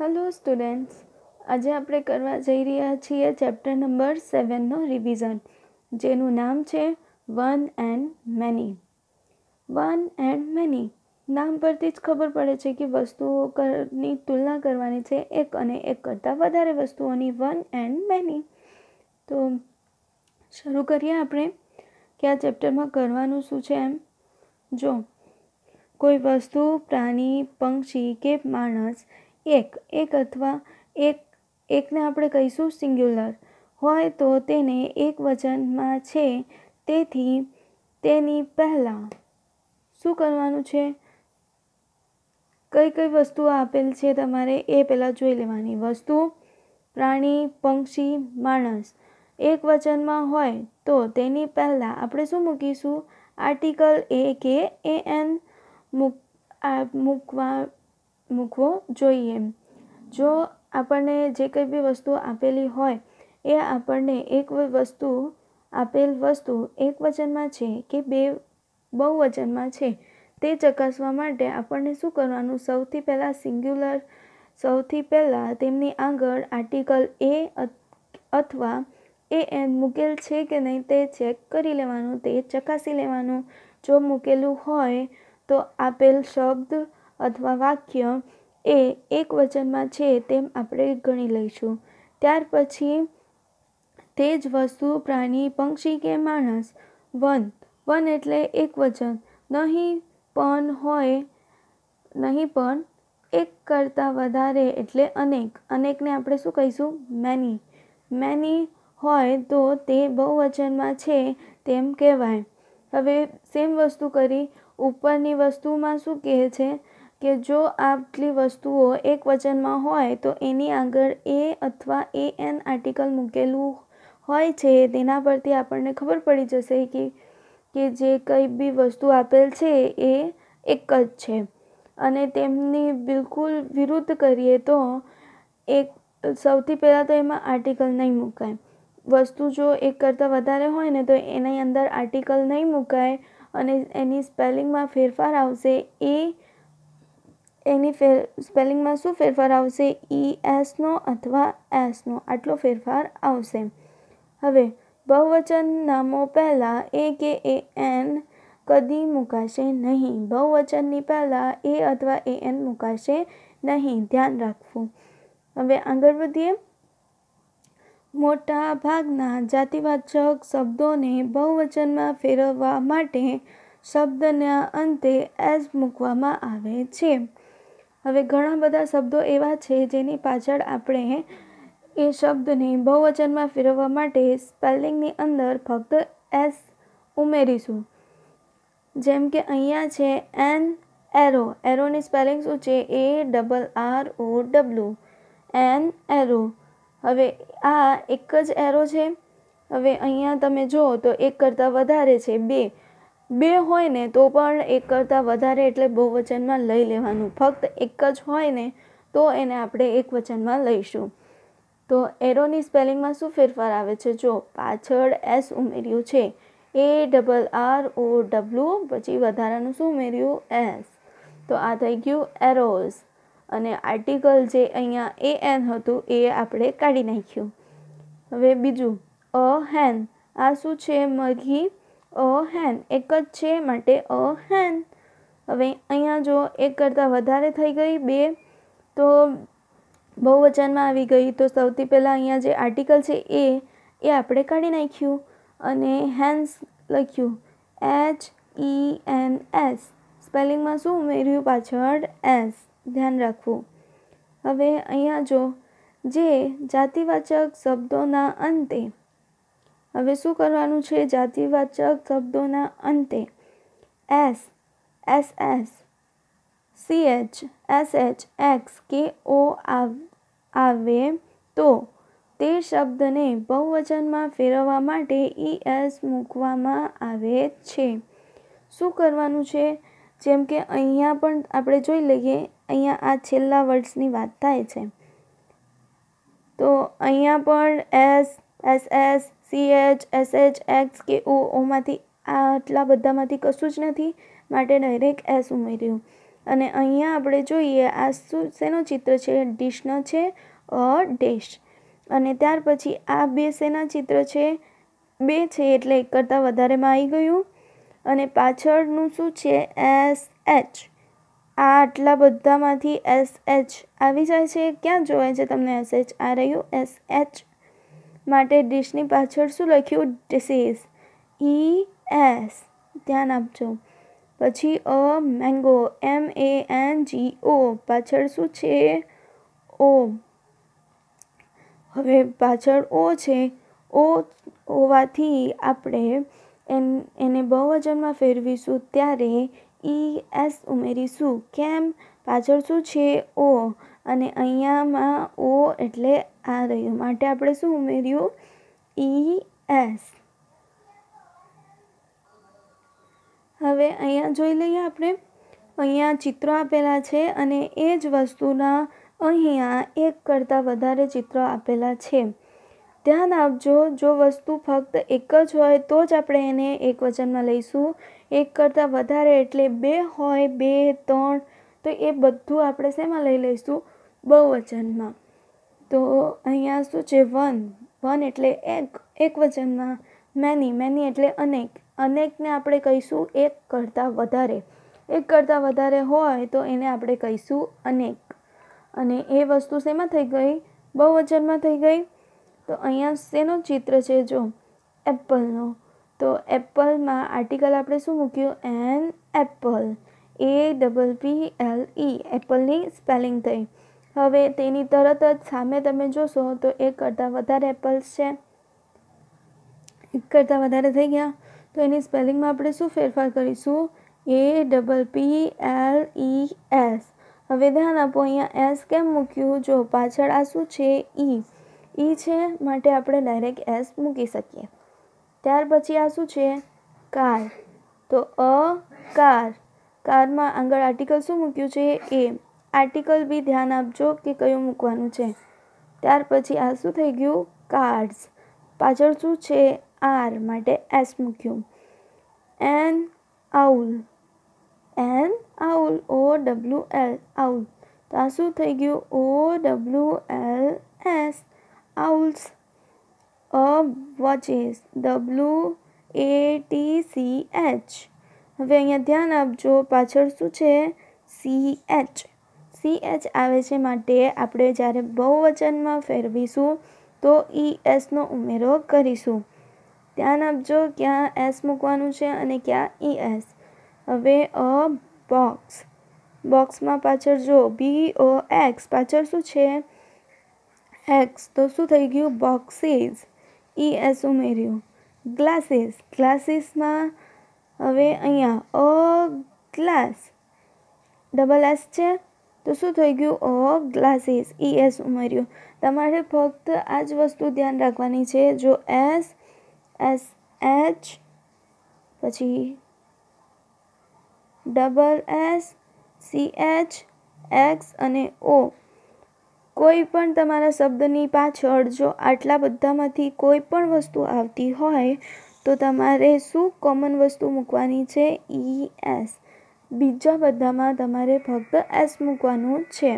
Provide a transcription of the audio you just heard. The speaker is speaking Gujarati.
હેલો સ્ટુડન્ટ્સ આજે આપણે કરવા જઈ રહ્યા છીએ ચેપ્ટર નંબર સેવનનો રિવિઝન જેનું નામ છે one and many one and many નામ પરથી જ ખબર પડે છે કે વસ્તુઓની તુલના કરવાની છે એક અને એક કરતાં વધારે વસ્તુઓની વન એન્ડ મેની તો શરૂ કરીએ આપણે કે આ ચેપ્ટરમાં કરવાનું શું છે એમ જો કોઈ વસ્તુ પ્રાણી પંક્ષી કે માણસ એક એક અથવા એક એકને આપણે કહીશું સિંગ્યુલર હોય તો તેને એક વચનમાં છે તેથી તેની પહેલાં શું કરવાનું છે કઈ કઈ વસ્તુઓ આપેલ છે તમારે એ પહેલાં જોઈ લેવાની વસ્તુ પ્રાણી પંક્ષી માણસ એક વચનમાં હોય તો તેની પહેલાં આપણે શું મૂકીશું આર્ટિકલ એ કે એ એન મૂક મૂકવા મૂકવો જોઈએ જો આપણને જે કંઈ બી વસ્તુ આપેલી હોય એ આપણને એક વસ્તુ આપેલ વસ્તુ એક વચનમાં છે કે બે બહુ વચનમાં છે તે ચકાસવા માટે આપણને શું કરવાનું સૌથી પહેલાં સિંગ્યુલર સૌથી પહેલાં તેમની આગળ આર્ટિકલ એ અથવા એ એમ મૂકેલ છે કે નહીં તે ચેક કરી લેવાનું તે ચકાસી લેવાનું જો મૂકેલું હોય તો આપેલ શબ્દ અથવા વાક્ય એ એક વચનમાં છે તેમ આપણે ગણી લઈશું ત્યાર પછી તે જ વસ્તુ પ્રાણી પંક્ષી કે માણસ વન વન એટલે એક વચન નહીં પણ હોય નહીં પણ એક કરતાં વધારે એટલે અનેક અનેકને આપણે શું કહીશું મેની મેની હોય તો તે બહુવચનમાં છે તેમ કહેવાય હવે સેમ વસ્તુ કરી ઉપરની વસ્તુમાં શું કહે છે કે જો આટલી વસ્તુઓ એક વચનમાં હોય તો એની આગળ એ અથવા એ એન આર્ટિકલ મૂકેલું હોય છે તેના પરથી આપણને ખબર પડી જશે કે કે જે કંઈ બી વસ્તુ આપેલ છે એ એક જ છે અને તેમની બિલકુલ વિરુદ્ધ કરીએ તો એક સૌથી પહેલાં તો એમાં આર્ટિકલ નહીં મૂકાય વસ્તુ જો એક કરતાં વધારે હોય ને તો એની અંદર આર્ટિકલ નહીં મૂકાય અને એની સ્પેલિંગમાં ફેરફાર આવશે એ એની ફેર સ્પેલિંગમાં શું ફેરફાર આવશે ઈ e, એસનો અથવા એસનો આટલો ફેરફાર આવશે હવે બહુવચન નામો પહેલાં એ કે એ એન કદી મૂકાશે નહીં બહુવચનની પહેલાં એ અથવા એ એન મૂકાશે નહીં ધ્યાન રાખવું હવે આગળ વધીએ મોટા ભાગના જાતિવાચક શબ્દોને બહુવચનમાં ફેરવવા માટે શબ્દના અંતે એસ મૂકવામાં આવે છે હવે ઘણા બધા શબ્દો એવા છે જેની પાછળ આપણે એ શબ્દને બહુવચનમાં ફેરવવા માટે સ્પેલિંગની અંદર ફક્ત એસ ઉમેરીશું જેમ કે અહીંયા છે એન એરો એરોની સ્પેલિંગ શું છે A double R O W an arrow હવે આ એક જ એરો છે હવે અહીંયા તમે જુઓ તો એક કરતાં વધારે છે બે બે હોય ને તો પણ એક કરતાં વધારે એટલે બહુવચનમાં લઈ લેવાનું ફક્ત એક જ હોય ને તો એને આપણે એક વચનમાં લઈશું તો એરોની સ્પેલિંગમાં શું ફેરફાર આવે છે જો પાછળ એસ ઉમેર્યું છે A double R O W પછી વધારાનું શું ઉમેર્યું એસ તો આ થઈ ગયું એરોઝ અને આર્ટિકલ જે અહીંયા એ એન હતું એ આપણે કાઢી નાખ્યું હવે બીજું અ હેન આ શું છે મઘી અ હેન એક જ છે માટે અ હેન હવે અહીંયા જો એક કરતાં વધારે થઈ ગઈ બે તો બહુવચનમાં આવી ગઈ તો સૌથી પહેલાં અહીંયા જે આર્ટિકલ છે એ એ આપણે કાઢી નાખ્યું અને હેન્સ લખ્યું એચ ઈ એન એસ સ્પેલિંગમાં શું ઉમેર્યું પાછળ એસ ધ્યાન રાખવું હવે અહીંયા જો જે જાતિવાચક શબ્દોના અંતે હવે શું કરવાનું છે જાતિવાચક શબ્દોના અંતે S S S C H S H X કે ઓ આવે તો તે શબ્દને બહુવચનમાં ફેરવવા માટે ઈ એસ મૂકવામાં આવે છે શું કરવાનું છે જેમ કે અહીંયા પણ આપણે જોઈ લઈએ અહીંયા આ છેલ્લા વર્ડ્સની વાત થાય છે તો અહીંયા પણ S S S C H S H X કે ઓ ઓમાંથી આટલા બધામાંથી કશું જ નથી માટે ડાયરેક્ટ એસ ઉમેર્યું અને અહીંયા આપણે જોઈએ આ શું શેનું ચિત્ર છે ડીશનો છે અ ડેશ અને ત્યાર પછી આ બે શેના ચિત્ર છે બે છે એટલે એક કરતાં વધારેમાં આવી ગયું અને પાછળનું શું છે એસ એચ આ આટલા બધામાંથી એસ એચ આવી જાય છે ક્યાં જોવાય છે તમને એસ એચ આ રહ્યું એસ એચ માટે ડીશની પાછળ શું લખ્યું ડિસીઝ ઈ એસ ધ્યાન આપજો પછી અ mango M A N G ઓ પાછળ શું છે ઓ હવે પાછળ ઓ છે ઓ હોવાથી આપણે એન એને બહુવચનમાં ફેરવીશું ત્યારે ઈ e એસ ઉમેરીશું કેમ પાછળ શું છે ઓ અને અહીંયામાં ઓ એટલે આ રહ્યું માટે આપણે શું ઉમેર્યું ઈ એસ હવે અહીંયા જોઈ લઈએ આપણે અહીંયા ચિત્રો આપેલા છે અને એ જ વસ્તુના અહીંયા એક કરતાં વધારે ચિત્રો આપેલા છે ધ્યાન આપજો જો વસ્તુ ફક્ત એક જ હોય તો જ આપણે એને એક વચનમાં લઈશું એક કરતાં વધારે એટલે બે હોય બે ત્રણ તો એ બધું આપણે શેમાં લઈ લઈશું બહુવચનમાં તો અહીંયા શું છે વન વન એટલે એક એક વચનમાં મેની મેની એટલે અનેક અનેકને આપણે કહીશું એક કરતાં વધારે એક કરતાં વધારે હોય તો એને આપણે કહીશું અનેક અને એ વસ્તુ શેમાં થઈ ગઈ બહુવચનમાં થઈ ગઈ તો અહીંયા શેનો ચિત્ર છે જો એપલનો તો એપલમાં આર્ટિકલ આપણે શું મૂક્યું an apple A double P L E એપલની સ્પેલિંગ થઈ હવે તેની તરત જ સામે તમે જોશો તો એક કરતાં વધારે એપલ્સ છે એક કરતાં વધારે થઈ ગયા તો એની સ્પેલિંગમાં આપણે શું ફેરફાર કરીશું A double P L E S હવે ધ્યાન આપો અહીંયા એસ કેમ મૂક્યું જો પાછળ આ શું છે ઈ ઈ છે માટે આપણે ડાયરેક્ટ એસ મૂકી શકીએ ત્યાર પછી આ શું છે કાર તો અ કાર કારમાં આગળ આર્ટિકલ શું મૂક્યું છે એ આર્ટિકલ બી ધ્યાન આપજો કે કયું મૂકવાનું છે ત્યાર પછી આ શું થઈ ગયું કાર્ડ્સ પાછળ શું છે આર માટે એસ મૂક્યું an owl an owl O W L owl તો આ શું થઈ ગયું O W L S owls a watches W A T C H હવે અહીંયા ધ્યાન આપજો પાછળ શું છે સી એચ સી એચ આવે છે માટે આપણે જ્યારે બહુવચનમાં ફેરવીશું તો ઈ e એસનો ઉમેરો કરીશું ધ્યાન આપજો ક્યાં એસ મૂકવાનું છે અને ક્યાં ઈ e એસ હવે અ બોક્સ બોક્સમાં પાછળ જો બી ઓ એક્સ પાછળ શું છે એક્સ તો શું થઈ ગયું બોક્સીસ ઈ એસ ઉમેર્યું ગ્લાસીસ ગ્લાસીસમાં હવે અહીંયા અ ગ્લાસ ડબલ એસ છે તો શું થઈ ગયું O glasses E e S ઉમેર્યું તમારે ફક્ત આ જ વસ્તુ ધ્યાન રાખવાની છે જો એસ એસ એચ પછી double S C H X અને ઓ કોઈ પણ તમારા શબ્દની પાછળ જો આટલા બધામાંથી કોઈ પણ વસ્તુ આવતી હોય તો તમારે શું કોમન વસ્તુ મૂકવાની છે ઈ e એસ બીજા બધામાં તમારે ફક્ત એસ મૂકવાનું છે